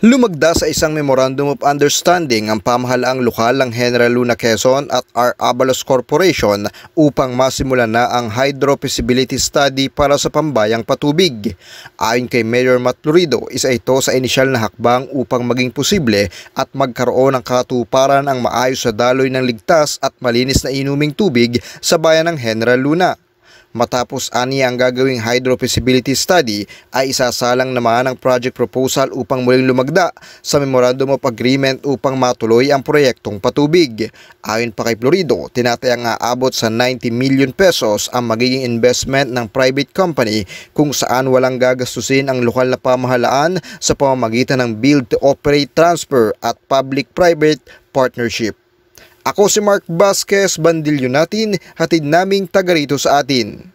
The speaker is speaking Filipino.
Lumagda sa isang Memorandum of Understanding ang pamahalaang lokal ng General Luna Quezon at R. Avalos Corporation upang masimulan na ang hydro feasibility study para sa pambayang patubig. Ayon kay Mayor Matt Lurido, isa ito sa inisyal na hakbang upang maging posible at magkaroon ng katuparan ang maayos sa daloy ng ligtas at malinis na inuming tubig sa bayan ng General Luna. Matapos ani ang gagawing hydrofeasibility study ay isasalang naman ang project proposal upang muling lumagda sa Memorandum of Agreement upang matuloy ang proyektong patubig. Ayon pa kay Florido, tinatayang aabot sa 90 million pesos ang magiging investment ng private company kung saan walang gagastusin ang lokal na pamahalaan sa pamamagitan ng build-to-operate transfer at public-private partnership. Ako si Mark Vasquez, bandilyo natin, hatid naming taga rito sa atin.